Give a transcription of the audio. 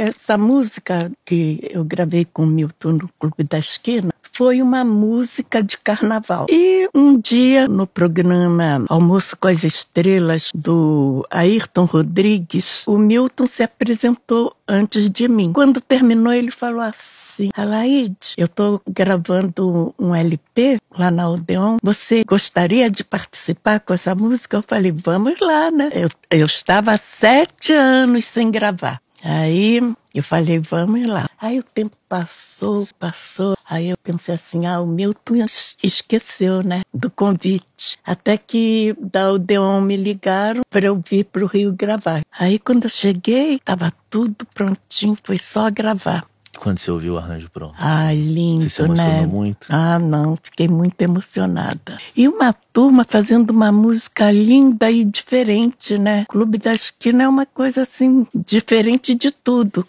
Essa música que eu gravei com o Milton no Clube da Esquina foi uma música de carnaval. E um dia, no programa Almoço com as Estrelas, do Ayrton Rodrigues, o Milton se apresentou antes de mim. Quando terminou, ele falou assim Alaide, eu estou gravando um LP lá na Odeon. Você gostaria de participar com essa música? Eu falei: Vamos lá, né? Eu, eu estava há sete anos sem gravar. Aí eu falei, vamos lá. Aí o tempo passou, passou. Aí eu pensei assim, ah, o Milton esqueceu, né, do convite. Até que da Odeon me ligaram para eu vir para o Rio gravar. Aí quando eu cheguei, estava tudo prontinho, foi só gravar. Quando você ouviu o arranjo pronto? Ah, assim? lindo, Você se emocionou né? muito? Ah, não, fiquei muito emocionada. E uma turma fazendo uma música linda e diferente, né? Clube da Esquina é uma coisa assim, diferente de tudo.